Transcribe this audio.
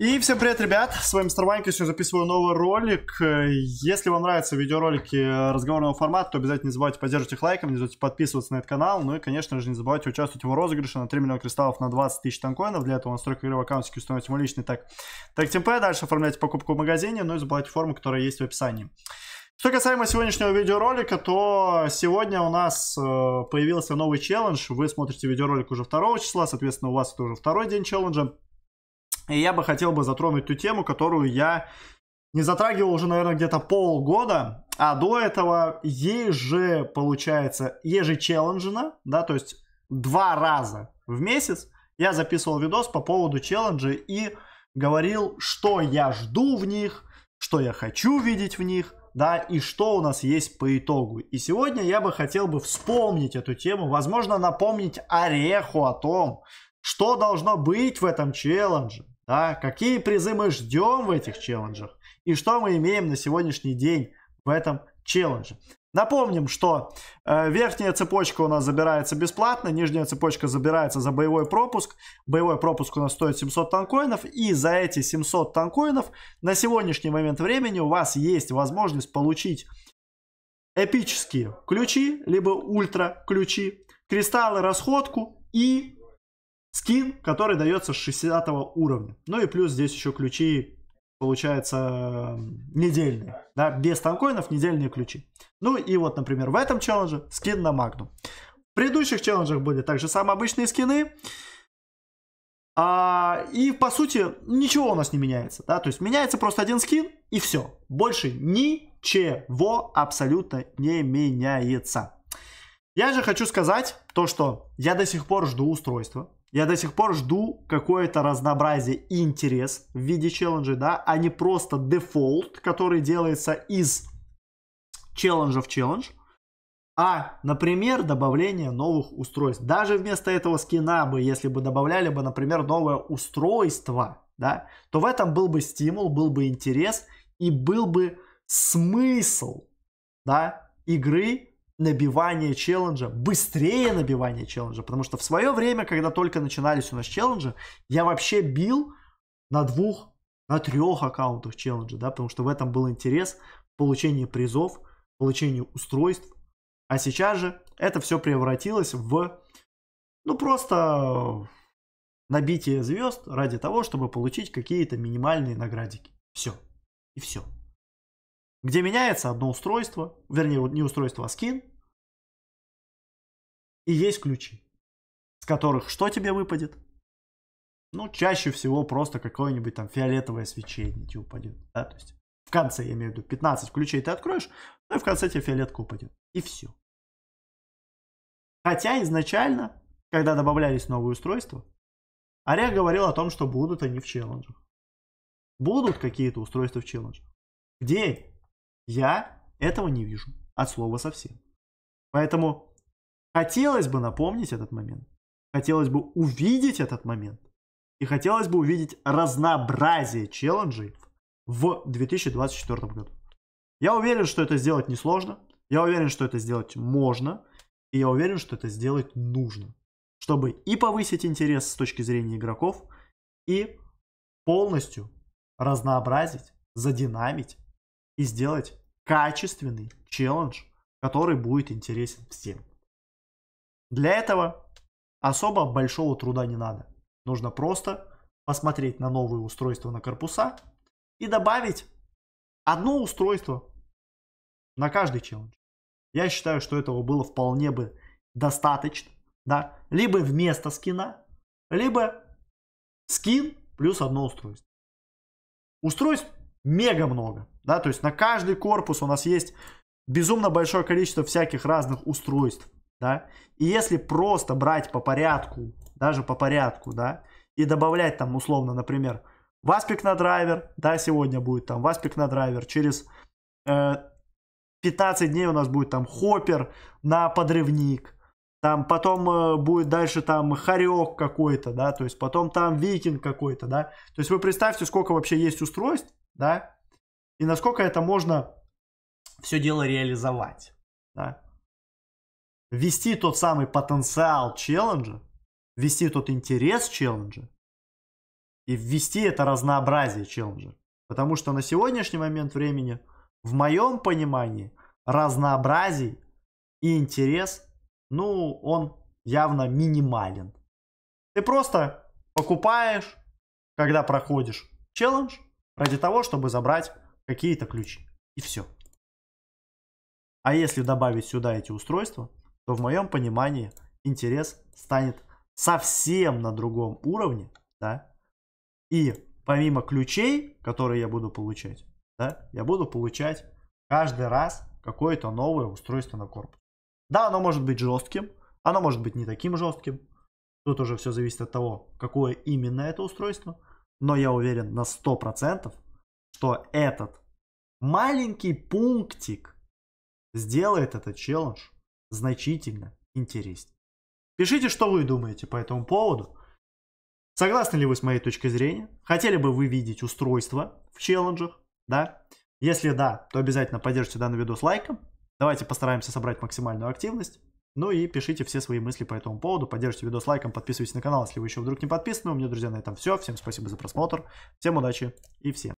И всем привет, ребят! С вами Мистер сегодня записываю новый ролик. Если вам нравятся видеоролики разговорного формата, то обязательно не забывайте поддерживать их лайком, не забывайте подписываться на этот канал, ну и, конечно же, не забывайте участвовать в розыгрыше на 3 миллиона кристаллов на 20 тысяч танкоинов. Для этого настройка игры в аккаунтике установите мой личный так, так темпе, дальше оформляйте покупку в магазине, ну и забывайте форму, которая есть в описании. Что касаемо сегодняшнего видеоролика, то сегодня у нас э, появился новый челлендж. Вы смотрите видеоролик уже 2 числа, соответственно, у вас это уже второй день челленджа. И я бы хотел бы затронуть ту тему, которую я не затрагивал уже, наверное, где-то полгода, а до этого еже, получается, еже челленджено, да, то есть два раза в месяц я записывал видос по поводу челленджа и говорил, что я жду в них, что я хочу видеть в них, да, и что у нас есть по итогу. И сегодня я бы хотел бы вспомнить эту тему, возможно, напомнить Ореху о том, что должно быть в этом челлендже, да, какие призы мы ждем в этих челленджах? И что мы имеем на сегодняшний день в этом челлендже? Напомним, что э, верхняя цепочка у нас забирается бесплатно, нижняя цепочка забирается за боевой пропуск. Боевой пропуск у нас стоит 700 танкоинов, и за эти 700 танкоинов на сегодняшний момент времени у вас есть возможность получить эпические ключи, либо ультра ключи, кристаллы расходку и скин, который дается с 60 уровня. Ну и плюс здесь еще ключи, получается, эм, недельные. Да, без танкоинов недельные ключи. Ну и вот, например, в этом челлендже скин на Магну. В предыдущих челленджах были также самые обычные скины. А, и по сути ничего у нас не меняется, да, то есть меняется просто один скин и все, больше ничего абсолютно не меняется. Я же хочу сказать то, что я до сих пор жду устройства, я до сих пор жду какое-то разнообразие и интерес в виде челленджей, да, а не просто дефолт, который делается из челленджа в челлендж, а, например, добавление новых устройств. Даже вместо этого скина бы, если бы добавляли бы, например, новое устройство, да, то в этом был бы стимул, был бы интерес и был бы смысл, да, игры набивание челленджа, быстрее набивание челленджа, потому что в свое время, когда только начинались у нас челленджи, я вообще бил на двух, на трех аккаунтах челленджа, да, потому что в этом был интерес, получение призов, получение устройств, а сейчас же это все превратилось в, ну, просто набитие звезд ради того, чтобы получить какие-то минимальные наградики. Все. И все где меняется одно устройство, вернее, не устройство, а скин, и есть ключи, с которых что тебе выпадет? Ну, чаще всего просто какое-нибудь там фиолетовое свечение тебе упадет, да, то есть в конце, я имею в виду, 15 ключей ты откроешь, ну и в конце тебе фиолетка упадет, и все. Хотя изначально, когда добавлялись новые устройства, Ария говорил о том, что будут они в челленджах. Будут какие-то устройства в челленджах. Где я этого не вижу. От слова совсем. Поэтому хотелось бы напомнить этот момент. Хотелось бы увидеть этот момент. И хотелось бы увидеть разнообразие челленджей в 2024 году. Я уверен, что это сделать несложно. Я уверен, что это сделать можно. И я уверен, что это сделать нужно. Чтобы и повысить интерес с точки зрения игроков, и полностью разнообразить, задинамить и сделать качественный челлендж, который будет интересен всем. Для этого особо большого труда не надо. Нужно просто посмотреть на новые устройства на корпуса и добавить одно устройство на каждый челлендж. Я считаю, что этого было вполне бы достаточно. Да? Либо вместо скина, либо скин плюс одно устройство. Устройств мега много, да, то есть на каждый корпус у нас есть безумно большое количество всяких разных устройств, да, и если просто брать по порядку, даже по порядку, да, и добавлять там условно, например, Васпик на драйвер, да, сегодня будет там Васпик на драйвер, через э, 15 дней у нас будет там Хоппер на подрывник, там потом э, будет дальше там Харек какой-то, да, то есть потом там Викинг какой-то, да, то есть вы представьте, сколько вообще есть устройств, да, и насколько это можно все дело реализовать, да. Вести тот самый потенциал челленджа, ввести тот интерес челленджа и ввести это разнообразие челленджа. Потому что на сегодняшний момент времени, в моем понимании, разнообразие и интерес, ну, он явно минимален. Ты просто покупаешь, когда проходишь челлендж, Ради того, чтобы забрать какие-то ключи. И все. А если добавить сюда эти устройства, то в моем понимании интерес станет совсем на другом уровне, да, и помимо ключей, которые я буду получать, да, я буду получать каждый раз какое-то новое устройство на корпус. Да, оно может быть жестким, оно может быть не таким жестким, тут уже все зависит от того, какое именно это устройство – но я уверен на 100%, что этот маленький пунктик сделает этот челлендж значительно интереснее. Пишите, что вы думаете по этому поводу. Согласны ли вы с моей точкой зрения? Хотели бы вы видеть устройство в челленджах? Да? Если да, то обязательно поддержите данный видос лайком. Давайте постараемся собрать максимальную активность. Ну и пишите все свои мысли по этому поводу, поддержите видео с лайком, подписывайтесь на канал, если вы еще вдруг не подписаны. У меня, друзья, на этом все. Всем спасибо за просмотр, всем удачи и всем.